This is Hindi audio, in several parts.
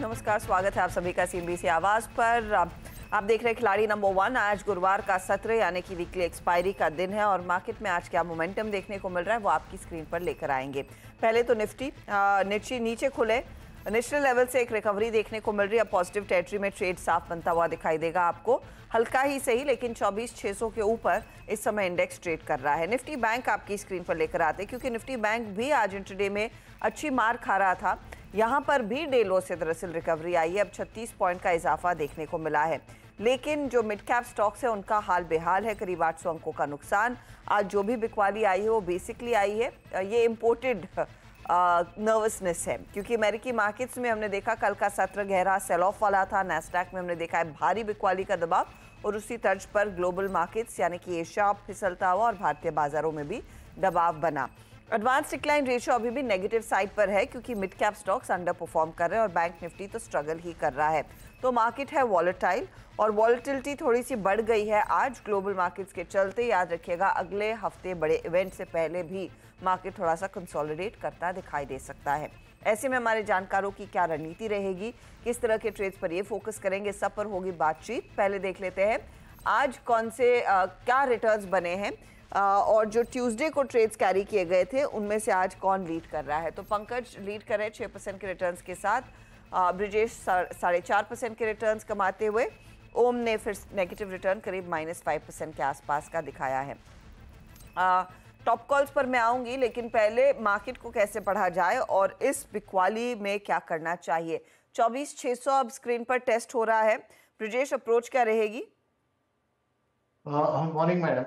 नमस्कार स्वागत है आप सभी का सीएमबीसी आवाज पर आप देख रहे हैं खिलाड़ी नंबर वन आज गुरुवार का सत्र यानी कि वीकली एक्सपायरी का दिन है और मार्केट में आज क्या मोमेंटम देखने को मिल रहा है वो आपकी स्क्रीन पर लेकर आएंगे पहले तो निफ्टी निफ्टी नीचे खुले नेशनल लेवल से एक रिकवरी देखने को मिल रही है पॉजिटिव टेरिटरी में ट्रेड साफ बनता हुआ दिखाई देगा आपको हल्का ही सही लेकिन 24,600 के ऊपर इस समय इंडेक्स ट्रेड कर रहा है निफ्टी बैंक आपकी स्क्रीन पर लेकर आते हैं क्योंकि निफ्टी बैंक भी आज इंटरडे में अच्छी मार खा रहा था यहाँ पर भी डेलो से दरअसल रिकवरी आई है अब 36 पॉइंट का इजाफा देखने को मिला है लेकिन जो मिड कैप स्टॉक्स है उनका हाल बेहाल है करीब आठ सौ अंकों का नुकसान आज जो भी बिकवाली आई है वो बेसिकली आई है ये इम्पोर्टेड नर्वसनेस है क्योंकि अमेरिकी मार्केट्स में हमने देखा कल का सत्र गहरा सेल ऑफ वाला था नेस्टैक में हमने देखा है भारी बिकवाली का दबाव और उसी तर्ज पर ग्लोबल मार्केट्स यानी कि एशिया फिसलता हुआ और भारतीय बाजारों में भी दबाव बना एडवांस डिक्लाइन रेशियो अभी भी नेगेटिव साइड पर है क्योंकि mid cap stocks underperform कर रहे हैं और बैंक निफ्टी तो स्ट्रगल ही कर रहा है तो मार्केट है वॉलेटाइल और वॉलेटिलिटी थोड़ी सी बढ़ गई है आज ग्लोबल मार्केट्स के चलते याद रखिएगा अगले हफ्ते बड़े इवेंट से पहले भी मार्केट थोड़ा सा कंसोलिडेट करता दिखाई दे सकता है ऐसे में हमारे जानकारों की क्या रणनीति रहेगी किस तरह के ट्रेड्स पर ये फोकस करेंगे सब पर होगी बातचीत पहले देख लेते हैं आज कौन से आ, क्या रिटर्न्स बने हैं और जो ट्यूसडे को ट्रेड्स कैरी किए गए थे उनमें से आज कौन लीड कर रहा है तो पंकज लीड कर रहे छः परसेंट के रिटर्न्स के साथ ब्रिजेश साढ़े चार परसेंट के रिटर्न्स कमाते हुए ओम ने फिर नेगेटिव रिटर्न करीब माइनस फाइव परसेंट के आसपास का दिखाया है टॉप कॉल्स पर मैं आऊँगी लेकिन पहले मार्केट को कैसे पढ़ा जाए और इस बिकवाली में क्या करना चाहिए चौबीस छः सौ अब स्क्रीन पर टेस्ट हो रहा है ब्रिजेश अप्रोच क्या रहेगी मॉर्निंग मैडम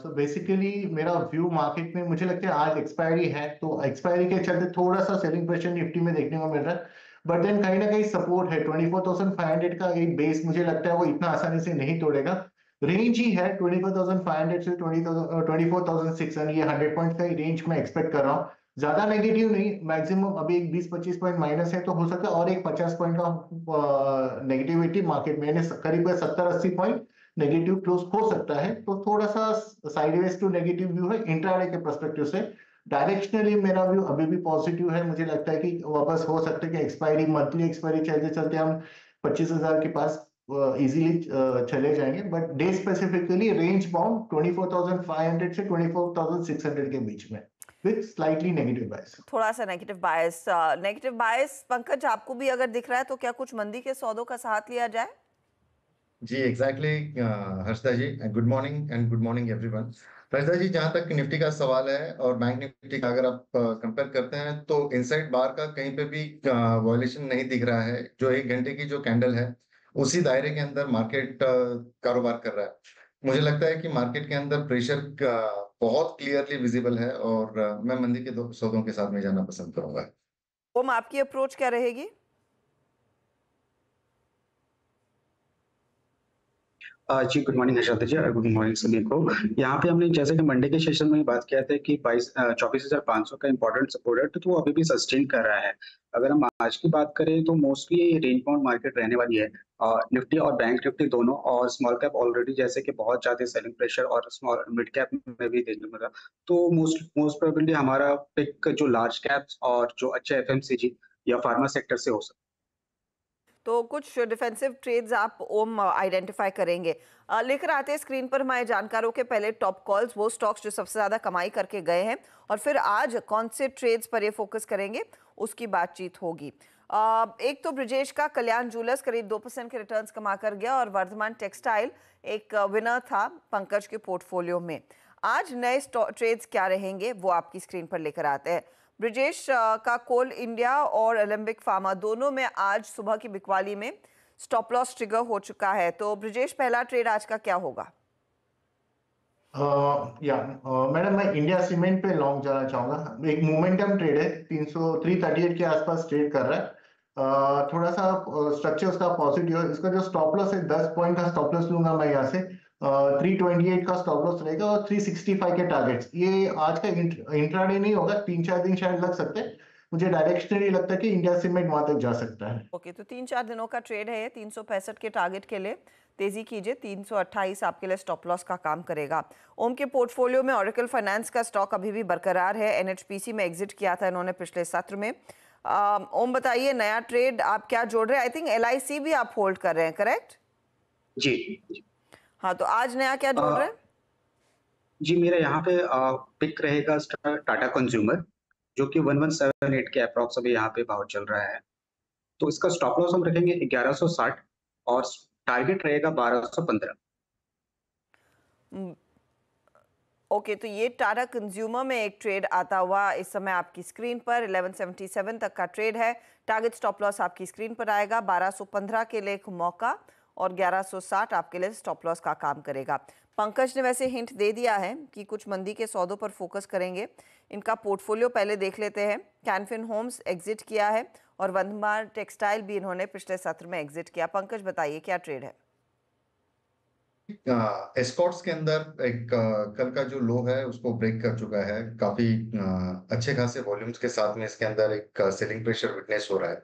सो बेसिकली मेरा व्यू मार्केट में मुझे लगता है आज एक्सपायरी है तो एक्सपायरी के चलते थोड़ा सा सेलिंग प्रेशर निफ्टी में देखने को मिल रहा है बट देन कहीं ना कहीं सपोर्ट है हंड्रेड का एक बेस मुझे लगता है वो इतना आसानी से नहीं तोड़ेगा रेंज ही है हंड्रेड से हंड्रेड uh, ये हंड्रेड पॉइंट का रेंज मैं एक्सपेक्ट कर रहा हूँ ज्यादा नेगेटिव नहीं मैक्सिमम अभी एक बीस पच्चीस पॉइंट माइनस है तो हो सकता है और एक पचास पॉइंट का नेगेटिविटी uh, मार्केट में करीब सत्तर अस्सी पॉइंट नेगेटिव क्लोज हो सकता है तो थोड़ा सा साइडवेज टू नेगेटिव व्यू है इंट्राडे के परस्पेक्टिव से डायरेक्शनली मेरा व्यू अभी भी पॉजिटिव है मुझे लगता है कि वापस हो सकता है कि एक्सपायरी मंथली एक्सपायरी चलते चलते हम पच्चीस हजार के पास इजीली चले जाएंगे but day specifically range bound 24,500 से 24,600 के बीच में थोड़ा सा negative bias negative bias Pankaj आपको भी अगर दिख रहा है तो क्या कुछ मंदी के सौदों का साथ लिया जाए जी exactly exactly, uh, Harshada ji good morning and good morning everyone Harshada ji जहां तक निफ्टी का सवाल है और बैंक निफ्टी का अगर आप कंपेयर uh, करते हैं तो इनसाइड बार का कहीं पे भी वॉयलेशन uh, नहीं दिख रहा है जो एक घंटे की जो कैंडल है उसी दायरे के अंदर मार्केट कारोबार कर रहा है मुझे लगता है कि मार्केट के अंदर प्रेशर बहुत क्लियरली विजिबल है और मैं मंदी के दो सौदों के साथ में जाना पसंद करूंगा ओम आपकी अप्रोच क्या रहेगी Uh, जी good morning Harsha ji good morning सभी को यहाँ पे हमने जैसे कि मंडे के सेशन में बात किया था कि बाईस uh, चौबीस हजार पांच सौ का इम्पोर्टेंट सपोर्ट है तो वो अभी भी सस्टेन कर रहा है अगर हम आज की बात करें तो मोस्टली ये रेंज बाउंड मार्केट रहने वाली है निफ्टी uh, और बैंक निफ्टी दोनों और स्मॉल कैप ऑलरेडी जैसे कि बहुत ज्यादा सेलिंग प्रेशर और स्मॉल मिड कैप में भी देखने मिला तो मोस्ट मोस्ट प्रोबेबली हमारा पिक जो लार्ज कैप्स और जो अच्छे एफ या फार्मा सेक्टर से हो सकता है तो कुछ डिफेंसिव ट्रेड्स आप ओम आइडेंटिफाई करेंगे लेकर आते हैं स्क्रीन पर हमारे जानकारों के पहले टॉप कॉल्स वो स्टॉक्स जो सबसे ज़्यादा कमाई करके गए हैं और फिर आज कौन से ट्रेड्स पर ये फोकस करेंगे उसकी बातचीत होगी एक तो ब्रिजेश का कल्याण जूलर्स करीब दो परसेंट के रिटर्न्स कमा कर गया और वर्धमान टेक्सटाइल एक विनर था पंकज के पोर्टफोलियो में आज नए ट्रेड्स क्या रहेंगे वो आपकी स्क्रीन पर लेकर आते हैं ब्रिजेश का कोल इंडिया और ओलंपिक फार्मा दोनों में आज सुबह की बिकवाली में स्टॉप लॉस ट्रिगर हो चुका है तो ब्रिजेश पहला ट्रेड आज का क्या होगा या मैडम मैं इंडिया सीमेंट पे लॉन्ग जाना चाहूंगा एक मोमेंटम ट्रेड है 300 338 के आसपास ट्रेड कर रहा है uh, थोड़ा सा स्ट्रक्चर उसका पॉजिटिव है इसका जो स्टॉप लॉस है 10 पॉइंट का स्टॉप लॉस लूंगा मैं यहाँ से थ्री ट्वेंटी एट का स्टॉप लॉस रहेगा और थ्री सिक्सटी फाइव के टारगेट्स ये आज का इंट्राडे नहीं होगा तीन चार दिन शायद लग सकते हैं मुझे डायरेक्शनली लगता है कि इंडिया सीमेंट वहां तक जा सकता है ओके तो तीन चार दिनों का ट्रेड है तीन सौ पैंसठ के टारगेट के लिए तेजी कीजिए 328 आपके लिए स्टॉप लॉस का काम करेगा ओम के पोर्टफोलियो में ऑरिकल फाइनेंस का स्टॉक अभी भी बरकरार है एनएचपीसी में एग्जिट किया था इन्होंने पिछले सत्र में आ, ओम बताइए नया ट्रेड आप क्या जोड़ रहे हैं आई थिंक एल भी आप होल्ड कर रहे हैं करेक्ट जी हाँ तो आज नया क्या ढूंढ रहे जी मेरा यहाँ पे पिक रहेगा टाटा कंज्यूमर जो कि 1178 के अप्रॉक्स अभी यहाँ पे भाव चल रहा है तो इसका स्टॉप लॉस हम रखेंगे 1160 और टारगेट रहेगा 1215 हम्म, ओके तो ये टाटा कंज्यूमर में एक ट्रेड आता हुआ इस समय आपकी स्क्रीन पर 1177 तक का ट्रेड है टारगेट स्टॉप लॉस आपकी स्क्रीन पर आएगा 1215 के लिए एक मौका और 1160 आपके लिए स्टॉप लॉस का काम करेगा पंकज ने वैसे हिंट दे दिया है कि कुछ मंदी के सौदों पर फोकस करेंगे इनका पोर्टफोलियो पहले देख लेते हैं कैनफिन होम्स एग्जिट किया है और वंदमार टेक्सटाइल भी इन्होंने पिछले सत्र में एग्जिट किया पंकज बताइए क्या ट्रेड है एस्कॉट्स के अंदर एक कल का जो लो है उसको ब्रेक कर चुका है काफी अच्छे खासे वॉल्यूम्स के साथ में इसके अंदर एक सेलिंग प्रेशर विटनेस हो रहा है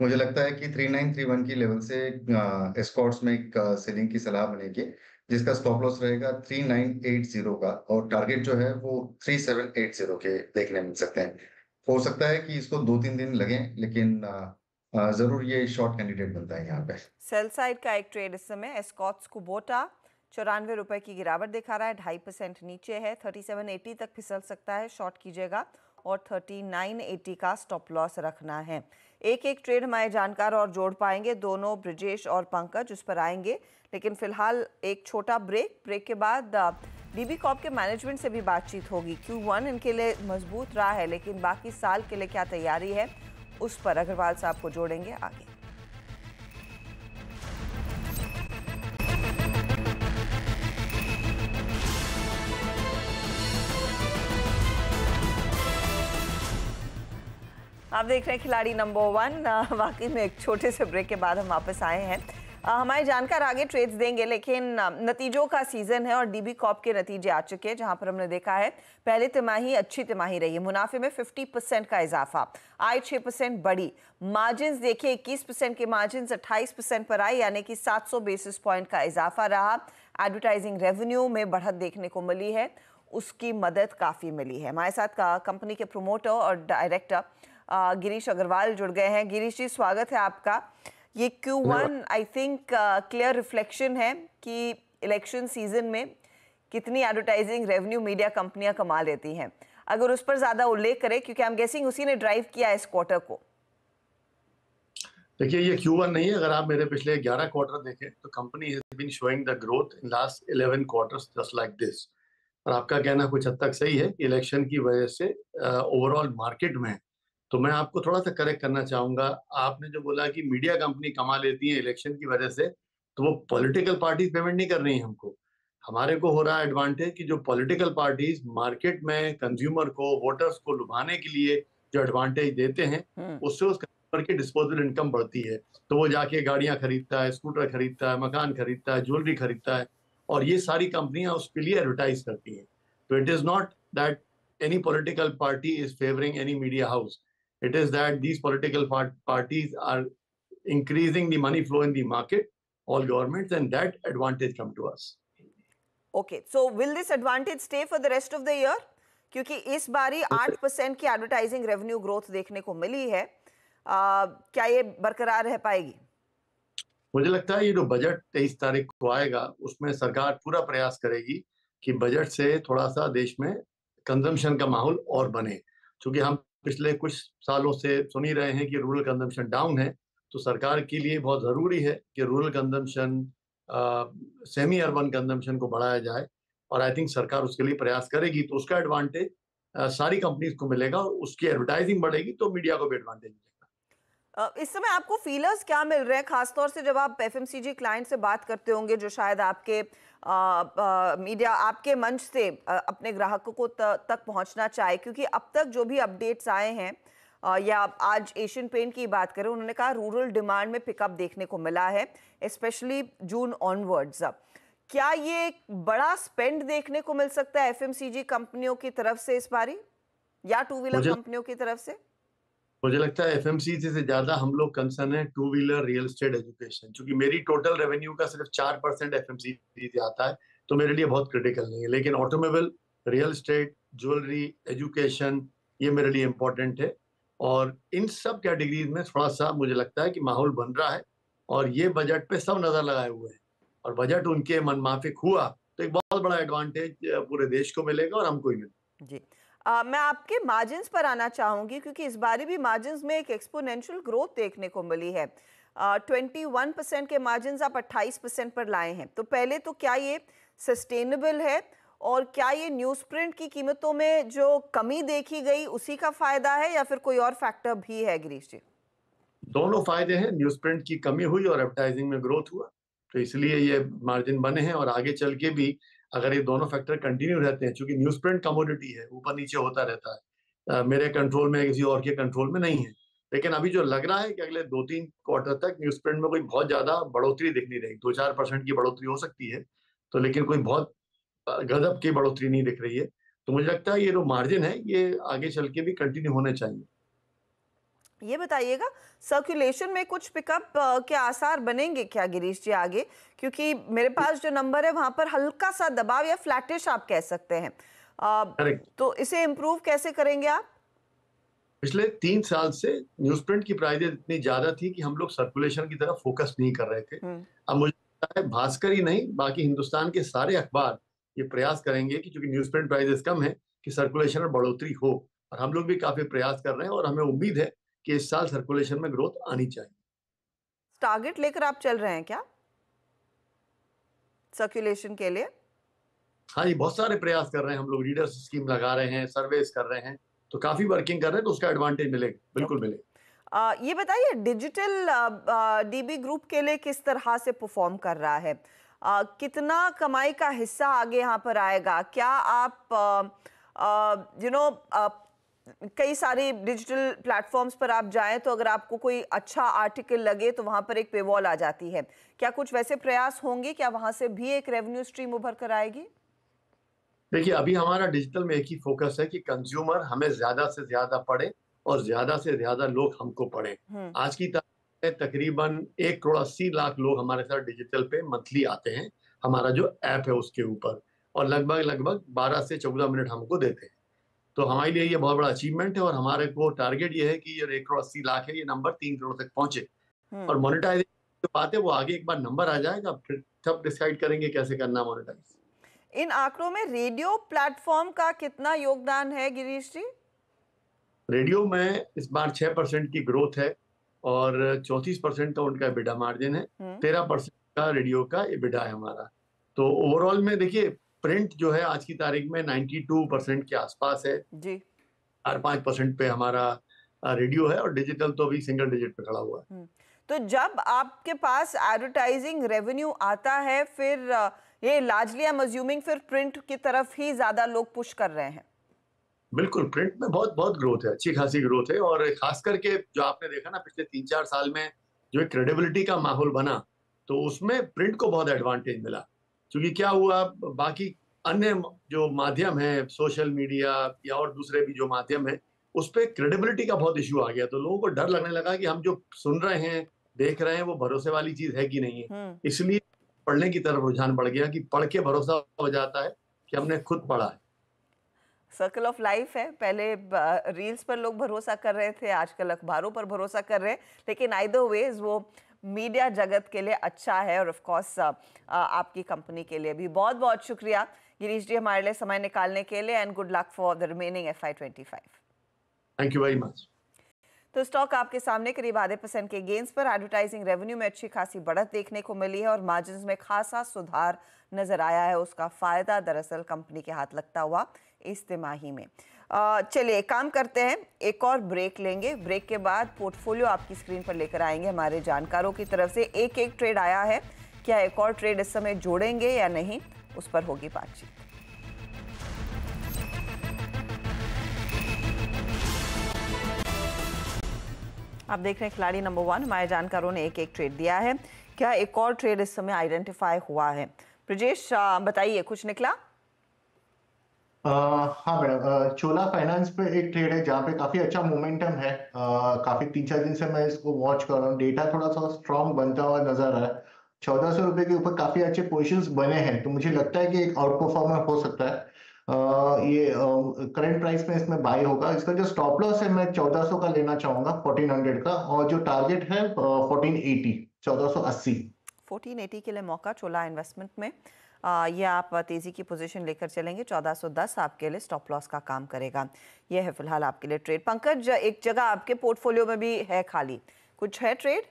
मुझे लगता है कि 3931 की लेवल से स्कॉट्स में एक सेलिंग की सलाह बनेगी जिसका स्टॉप लॉस रहेगा 3980 का और टारगेट जो है वो 3780 के देखने मिल सकते हैं हो सकता है कि इसको दो तीन दिन लगे लेकिन जरूर ये शॉर्ट कैंडिडेट बनता है यहाँ पे सेल साइड का एक ट्रेड इस समय एस्कॉट्स कुबोटा चौरानवे रुपए की गिरावट दिखा रहा है ढाई परसेंट नीचे है 3780 तक फिसल सकता है शॉर्ट कीजिएगा और 3980 का स्टॉप लॉस रखना है एक एक ट्रेड हमारे जानकार और जोड़ पाएंगे दोनों ब्रिजेश और पंकज उस पर आएंगे लेकिन फिलहाल एक छोटा ब्रेक ब्रेक के बाद डीबी कॉप के मैनेजमेंट से भी बातचीत होगी क्यू वन इनके लिए मजबूत रहा है लेकिन बाकी साल के लिए क्या तैयारी है उस पर अग्रवाल साहब को जोड़ेंगे आगे आप देख रहे हैं खिलाड़ी नंबर वन वाकई में एक छोटे से ब्रेक के बाद हम वापस आए हैं हमारे जानकार आगे ट्रेड्स देंगे लेकिन नतीजों का सीजन है और डीबी कॉप के नतीजे आ चुके हैं जहां पर हमने देखा है पहले तिमाही अच्छी तिमाही रही है मुनाफे में 50 परसेंट का इजाफा आय 6 परसेंट बढ़ी मार्जिन देखिए 21 परसेंट के मार्जिन 28 परसेंट पर आए यानी कि 700 बेसिस पॉइंट का इजाफा रहा एडवर्टाइजिंग रेवेन्यू में बढ़त देखने को मिली है उसकी मदद काफ़ी मिली है हमारे साथ कंपनी के प्रोमोटर और डायरेक्टर गिरीश अग्रवाल जुड़ गए हैं गिरीश जी स्वागत है आपका ये Q1 I think clear reflection है कि इलेक्शन सीजन में कितनी एडवर्टाइजिंग रेवेन्यू मीडिया कंपनियां कमा लेती हैं अगर उस पर ज्यादा उल्लेख करें क्योंकि आई एम गेसिंग उसी ने ड्राइव किया इस क्वार्टर को देखिए ये क्यू वन नहीं है अगर आप मेरे पिछले 11 क्वार्टर देखें तो company has been showing the growth in last 11 quarters just like this और आपका कहना कुछ हद तक सही है इलेक्शन की वजह से ओवरऑल uh, मार्केट में तो मैं आपको थोड़ा सा करेक्ट करना चाहूंगा आपने जो बोला कि मीडिया कंपनी कमा लेती है इलेक्शन की वजह से तो वो पॉलिटिकल पार्टीज पेमेंट नहीं कर रही है हमको हमारे को हो रहा है एडवांटेज कि जो पॉलिटिकल पार्टीज मार्केट में कंज्यूमर को वोटर्स को लुभाने के लिए जो एडवांटेज देते हैं हम्म। उससे उस कंज्यूमर की डिस्पोजल इनकम बढ़ती है तो वो जाके गाड़ियां खरीदता है स्कूटर खरीदता है मकान खरीदता है ज्वेलरी खरीदता है और ये सारी कंपनियां उसके लिए एडवर्टाइज करती हैं तो it is not that any political party is favouring any media house It is that these political part- parties are increasing the money flow in the market, all governments, and that advantage come to us. Okay, so will this advantage stay for the rest of the year? क्योंकि इस बारी 8 परसेंट की एडवर्टाइजिंग रेवेन्यू ग्रोथ देखने को मिली है आ, क्या ये बरकरार रह पाएगी मुझे लगता है ये जो बजट तेईस तारीख को आएगा उसमें सरकार पूरा प्रयास करेगी कि बजट से थोड़ा सा देश में कंजम्पशन का माहौल और बने क्योंकि हम पिछले कुछ सालों से सुन ही रहे हैं कि रूरल कंजम्पशन डाउन है तो सरकार के लिए बहुत ज़रूरी है कि rural consumption semi urban consumption को बढ़ाया जाए और आई थिंक सरकार उसके लिए प्रयास करेगी तो उसका एडवांटेज सारी कंपनीज को मिलेगा और उसकी एडवर्टाइजिंग बढ़ेगी तो मीडिया को भी एडवांटेज मिलेगा इस समय आपको फीलर्स क्या मिल रहे हैं खासतौर से जब आप एफ क्लाइंट से बात करते होंगे जो शायद आपके मीडिया आपके मंच से अपने ग्राहकों को तक पहुंचना चाहे क्योंकि अब तक जो भी अपडेट्स आए हैं या आज एशियन पेंट की बात करें उन्होंने कहा रूरल डिमांड में पिकअप देखने को मिला है स्पेशली जून ऑनवर्ड्स अब क्या ये एक बड़ा स्पेंड देखने को मिल सकता है एफएमसीजी कंपनियों की तरफ से इस बारी या टू व्हीलर कंपनियों की तरफ से मुझे लगता है एफ से ज्यादा हम लोग कंसर्न है two wheeler real estate education क्योंकि मेरी टोटल रेवेन्यू का सिर्फ चार परसेंट एफ से आता है तो मेरे लिए बहुत क्रिटिकल नहीं है लेकिन automobile real estate jewellery education ये मेरे लिए इम्पोर्टेंट है और इन सब कैटेगरीज में थोड़ा सा मुझे लगता है कि माहौल बन रहा है और ये बजट पे सब नज़र लगाए हुए हैं और बजट उनके मनमाफिक हुआ तो एक बहुत बड़ा एडवांटेज पूरे देश को मिलेगा और हमको ही मिलेगा जी आ, मैं आपके मार्जिन पर आना चाहूंगी क्योंकि इस बारे भी मार्जिन में एक एक्सपोनेंशियल ग्रोथ देखने को मिली है ट्वेंटी वन परसेंट के मार्जिन आप अट्ठाईस परसेंट पर लाए हैं तो पहले तो क्या ये सस्टेनेबल है और क्या ये न्यूज़ प्रिंट की कीमतों में जो कमी देखी गई उसी का फायदा है या फिर कोई और फैक्टर भी है गिरीश जी दोनों फायदे हैं न्यूज़ प्रिंट की कमी हुई और एडवर्टाइजिंग में ग्रोथ हुआ तो इसलिए ये मार्जिन बने हैं और आगे चल के भी अगर ये दोनों फैक्टर कंटिन्यू रहते हैं चूंकि न्यूज प्रिंट कमोडिटी है ऊपर नीचे होता रहता है आ, मेरे कंट्रोल में किसी और के कंट्रोल में नहीं है लेकिन अभी जो लग रहा है कि अगले दो तीन क्वार्टर तक न्यूज प्रिंट में कोई बहुत ज्यादा बढ़ोतरी दिख नहीं रही दो चार परसेंट की बढ़ोतरी हो सकती है तो लेकिन कोई बहुत गजब की बढ़ोतरी नहीं दिख रही है तो मुझे लगता है ये जो मार्जिन है ये आगे चल के भी कंटिन्यू होने चाहिए ये बताइएगा सर्कुलेशन में कुछ पिकअप के आसार बनेंगे क्या गिरीश जी आगे क्योंकि मेरे पास जो नंबर है वहां पर हल्का सा दबाव या फ्लैटिश आप कह सकते हैं तो इसे इम्प्रूव कैसे करेंगे आप पिछले तीन साल से न्यूज प्रिंट की प्राइजेज इतनी ज्यादा थी कि हम लोग सर्कुलेशन की तरफ फोकस नहीं कर रहे थे हम्म। अब मुझे लगता है भास्कर ही नहीं बाकी हिंदुस्तान के सारे अखबार ये प्रयास करेंगे कि चूंकि प्रिंट प्राइजेस कम है कि सर्कुलेशन में बढ़ोतरी हो और हम लोग भी काफी प्रयास कर रहे हैं और हमें उम्मीद है कि इस साल सर्कुलेशन में ग्रोथ आनी चाहिए टारगेट लेकर आप चल रहे हैं क्या सर्कुलेशन के लिए हाँ जी बहुत सारे प्रयास कर रहे हैं हम लोग रीडर्स स्कीम लगा रहे हैं सर्वेस कर रहे हैं तो काफी वर्किंग कर रहे हैं तो उसका एडवांटेज मिलेगा बिल्कुल मिलेगा आ, ये बताइए डिजिटल डीबी ग्रुप के लिए किस तरह से परफॉर्म कर रहा है आ, कितना कमाई का हिस्सा आगे यहाँ पर आएगा क्या आप यू नो कई सारे डिजिटल प्लेटफॉर्म्स पर आप जाएं तो अगर आपको कोई अच्छा आर्टिकल लगे तो वहां पर एक पेवॉल आ जाती है क्या कुछ वैसे प्रयास होंगे क्या वहां से भी एक रेवेन्यू स्ट्रीम उभर कर आएगी देखिए अभी हमारा डिजिटल में एक ही फोकस है कि कंज्यूमर हमें ज्यादा से ज्यादा पढ़े और ज्यादा से ज्यादा लोग हमको पढ़े हम्म। आज की तारीख में तकरीबन एक करोड़ अस्सी लाख लोग हमारे साथ डिजिटल पे मंथली आते हैं हमारा जो ऐप है उसके ऊपर और लगभग लगभग बारह से चौदह मिनट हमको देते हैं तो हमारे लिए ये बहुत बड़ा अचीवमेंट है और हमारे को टारगेट ये है कि ये एक करोड़ अस्सी लाख है ये नंबर तीन करोड़ तक पहुंचे हम्म। और मोनिटाइजेशन जो बात है वो आगे एक बार नंबर आ जाएगा फिर सब डिसाइड करेंगे कैसे करना मोनिटाइज इन आंकड़ों में रेडियो प्लेटफॉर्म का कितना योगदान है गिरीश जी रेडियो में इस बार छह परसेंट की ग्रोथ है और चौतीस परसेंट का तो उनका बिडा मार्जिन है हम्म। तेरह परसेंट का रेडियो का बिडा है हमारा तो ओवरऑल में देखिए प्रिंट जो है आज की तारीख में 92 परसेंट के आसपास है जी चार पांच परसेंट पे हमारा रेडियो है और डिजिटल तो अभी सिंगल डिजिट पे खड़ा हुआ है हम्म, तो जब आपके पास एडवर्टाइजिंग रेवेन्यू आता है फिर ये लार्जली एम अज्यूमिंग फिर प्रिंट की तरफ ही ज्यादा लोग पुश कर रहे हैं बिल्कुल प्रिंट में बहुत बहुत ग्रोथ है अच्छी खासी ग्रोथ है और खास करके जो आपने देखा ना पिछले तीन चार साल में जो क्रेडिबिलिटी का माहौल बना तो उसमें प्रिंट को बहुत एडवांटेज मिला क्योंकि क्या हुआ बाकी अन्य जो माध्यम है सोशल मीडिया या और दूसरे भी जो माध्यम है उस पर क्रेडिबिलिटी का बहुत इश्यू आ गया तो लोगों को डर लगने लगा कि हम जो सुन रहे हैं देख रहे हैं वो भरोसे वाली चीज है कि नहीं है हम्म। इसलिए पढ़ने की तरफ रुझान बढ़ गया कि पढ़ के भरोसा हो जाता है कि हमने खुद पढ़ा है सर्कल ऑफ लाइफ है पहले रील्स पर लोग भरोसा कर रहे थे आजकल अखबारों पर भरोसा कर रहे हैं लेकिन आई आइदर वेज वो मीडिया जगत के लिए अच्छा है और ऑफकोर्स uh, uh, आपकी कंपनी के लिए भी बहुत बहुत शुक्रिया गिरीश जी हमारे लिए समय निकालने के लिए and good luck for the remaining F Y twenty five thank you very much तो स्टॉक आपके सामने करीब आधे परसेंट के गेंस पर एडवर्टाइजिंग रेवेन्यू में अच्छी खासी बढ़त देखने को मिली है और मार्जिन में खासा सुधार नजर आया है उसका फायदा दरअसल कंपनी के हाथ लगता हुआ इस तिमाही में चलिए काम करते हैं एक और ब्रेक लेंगे ब्रेक के बाद पोर्टफोलियो आपकी स्क्रीन पर लेकर आएंगे हमारे जानकारों की तरफ से एक एक ट्रेड आया है क्या एक और ट्रेड इस समय जोड़ेंगे या नहीं उस पर होगी बातचीत आप देख रहे हैं खिलाड़ी नंबर वन हमारे जानकारों ने एक एक ट्रेड दिया है क्या एक और ट्रेड इस समय आइडेंटिफाई हुआ है ब्रजेश बताइए कुछ निकला हाँ मैडम चोला फाइनेंस पे एक ट्रेड है जहाँ पे काफी अच्छा मोमेंटम है आ, काफी तीन चार दिन से मैं इसको वॉच कर रहा हूँ डेटा थोड़ा सा स्ट्रांग बनता हुआ नजर आ रहा है चौदह सौ रुपए के ऊपर काफी अच्छे पोजिशन बने हैं तो मुझे लगता है कि एक आउट परफॉर्मर हो सकता है आ, ये करंट प्राइस में इसमें बाई होगा इसका जो स्टॉप लॉस है मैं चौदह सौ का लेना चाहूंगा फोर्टीन हंड्रेड का और जो टारगेट है फोर्टीन एटी चौदह सौ अस्सी फोर्टीन एटी के लिए मौका चोला इन्वेस्टमेंट में ये आप तेज़ी की पोजीशन लेकर चलेंगे 1410 आपके लिए स्टॉप लॉस का काम करेगा ये है फिलहाल आपके लिए ट्रेड पंकज एक जगह आपके पोर्टफोलियो में भी है खाली कुछ है ट्रेड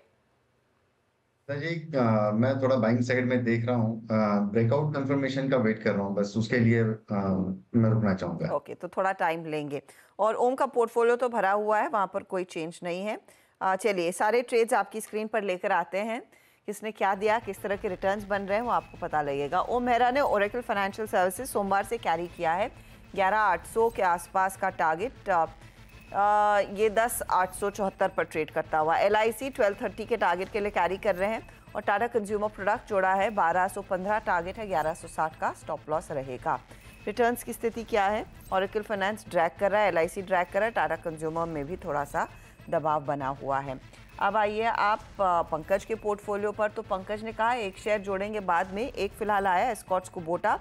जी मैं थोड़ा बाइंग साइड में देख रहा हूँ ब्रेकआउट कंफर्मेशन का वेट कर रहा हूँ बस उसके लिए आ, मैं रुकना चाहूंगा ओके तो थोड़ा टाइम लेंगे और ओम का पोर्टफोलियो तो भरा हुआ है वहाँ पर कोई चेंज नहीं है चलिए सारे ट्रेड्स आपकी स्क्रीन पर लेकर आते हैं किसने क्या दिया किस तरह के रिटर्न्स बन रहे हैं वो आपको पता लगेगा ओम मेहरा ने ओरेकल फाइनेंशियल सर्विसेज सोमवार से कैरी किया है ग्यारह आठ सौ के आसपास का टारगेट ये दस आठ सौ चौहत्तर पर ट्रेड करता हुआ L I C twelve thirty के टारगेट के लिए कैरी कर रहे हैं और टाटा कंज्यूमर प्रोडक्ट जोड़ा है बारह सौ पंद्रह टारगेट है ग्यारह सौ साठ का स्टॉप लॉस रहेगा रिटर्न्स की स्थिति क्या है औरकिल फाइनेंस ड्रैक कर रहा है एल आई सी ड्रैक कर रहा है टाटा कंज्यूमर में भी थोड़ा सा दबाव बना हुआ है अब आइए आप पंकज के पोर्टफोलियो पर तो पंकज ने कहा एक शेयर जोड़ेंगे बाद में एक फिलहाल आया स्कॉट्स कुबोटा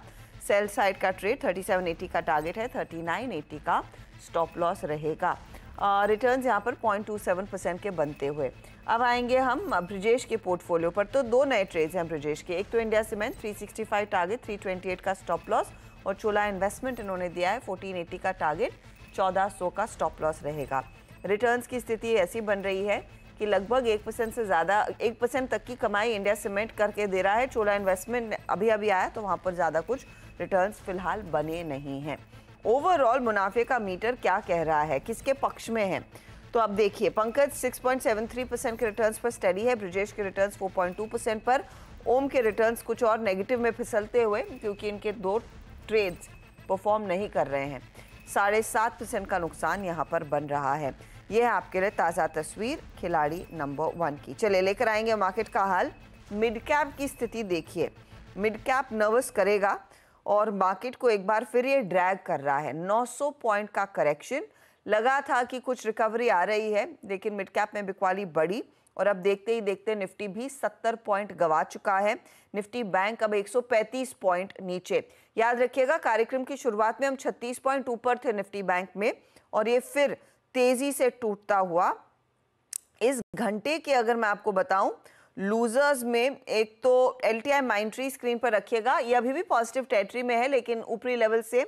सेल साइड का ट्रेड 3780 का टारगेट है 3980 का स्टॉप लॉस रहेगा रिटर्न्स यहाँ पर 0.27 परसेंट के बनते हुए अब आएंगे हम ब्रिजेश के पोर्टफोलियो पर तो दो नए ट्रेड्स हैं ब्रिजेश के एक तो इंडिया सीमेंट 365 टारगेट 328 का स्टॉप लॉस और चोला इन्वेस्टमेंट इन्होंने दिया है 1480 का टारगेट 1400 का स्टॉप लॉस रहेगा रिटर्न्स की स्थिति ऐसी बन रही है कि लगभग एक परसेंट से ज़्यादा एक परसेंट तक की कमाई इंडिया सीमेंट करके दे रहा है चोला इन्वेस्टमेंट अभी अभी आया तो वहाँ पर ज़्यादा कुछ रिटर्न्स फिलहाल बने नहीं हैं ओवरऑल मुनाफे का मीटर क्या कह रहा है किसके पक्ष में है तो अब देखिए पंकज 6.73 परसेंट के रिटर्न्स पर स्टडी है ब्रिजेश के रिटर्न्स 4.2 परसेंट पर ओम के रिटर्न्स कुछ और नेगेटिव में फिसलते हुए क्योंकि इनके दो ट्रेड्स परफॉर्म नहीं कर रहे हैं साढ़े सात परसेंट का नुकसान यहाँ पर बन रहा है ये है आपके लिए ताज़ा तस्वीर खिलाड़ी नंबर वन की चले लेकर आएंगे मार्केट का हाल मिड कैप की स्थिति देखिए मिड कैप नर्वस करेगा और मार्केट को एक बार फिर ये ड्रैग कर रहा है 900 पॉइंट का करेक्शन लगा था कि कुछ रिकवरी आ रही है लेकिन मिड कैप में बिकवाली बढ़ी और अब देखते ही देखते निफ्टी भी 70 पॉइंट गवा चुका है निफ्टी बैंक अब 135 पॉइंट नीचे याद रखिएगा कार्यक्रम की शुरुआत में हम 36 पॉइंट ऊपर थे निफ्टी बैंक में और ये फिर तेजी से टूटता हुआ इस घंटे के अगर मैं आपको बताऊं लूजर्स में एक तो L T I Mindtree screen पर रखिएगा ये अभी भी पॉजिटिव टेरिटरी में है लेकिन ऊपरी लेवल से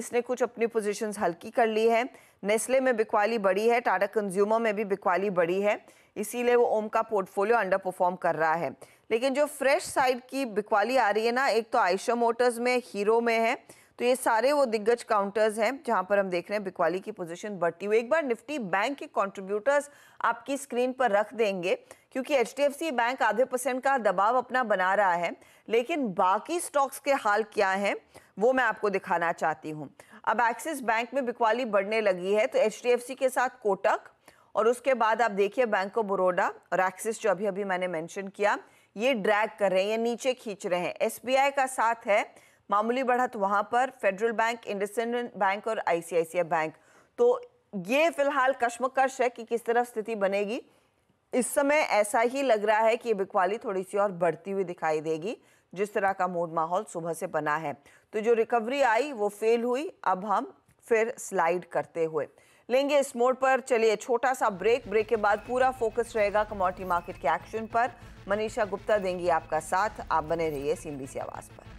इसने कुछ अपनी पोजीशन हल्की कर ली है नेस्ले में बिकवाली बढ़ी है टाटा कंज्यूमर में भी बिकवाली बढ़ी है इसीलिए वो ओम का पोर्टफोलियो अंडर परफॉर्म कर रहा है लेकिन जो फ्रेश साइड की बिकवाली आ रही है ना एक तो आयशा मोटर्स में हीरो में है तो ये सारे वो दिग्गज काउंटर्स हैं जहां पर हम देख रहे हैं बिकवाली की पोजीशन बढ़ती हुई एक बार निफ्टी बैंक के कंट्रीब्यूटर्स आपकी स्क्रीन पर रख देंगे क्योंकि एच बैंक आधे परसेंट का दबाव अपना बना रहा है लेकिन बाकी स्टॉक्स के हाल क्या है वो मैं आपको दिखाना चाहती हूँ अब एक्सिस बैंक में बिकवाली बढ़ने लगी है तो एच के साथ कोटक और उसके बाद आप देखिए बैंक ऑफ बड़ोडा और एक्सिस जो अभी अभी मैंने मेंशन किया ये ड्रैग कर रहे हैं या नीचे खींच रहे हैं एसबीआई का साथ है मामूली बढ़त वहां पर फेडरल बैंक इंडिपेंडेंट बैंक और आईसीआईसीआई बैंक तो ये फिलहाल कश्मकश है कि किस तरह स्थिति बनेगी इस समय ऐसा ही लग रहा है कि बिकवाली थोड़ी सी और बढ़ती हुई दिखाई देगी जिस तरह का मूड माहौल सुबह से बना है तो जो रिकवरी आई वो फेल हुई अब हम फिर स्लाइड करते हुए लेंगे इस मोड पर चलिए छोटा सा ब्रेक ब्रेक के बाद पूरा फोकस रहेगा कमोडिटी मार्केट के एक्शन पर मनीषा गुप्ता देंगी आपका साथ आप बने रहिए सीमबीसी आवाज पर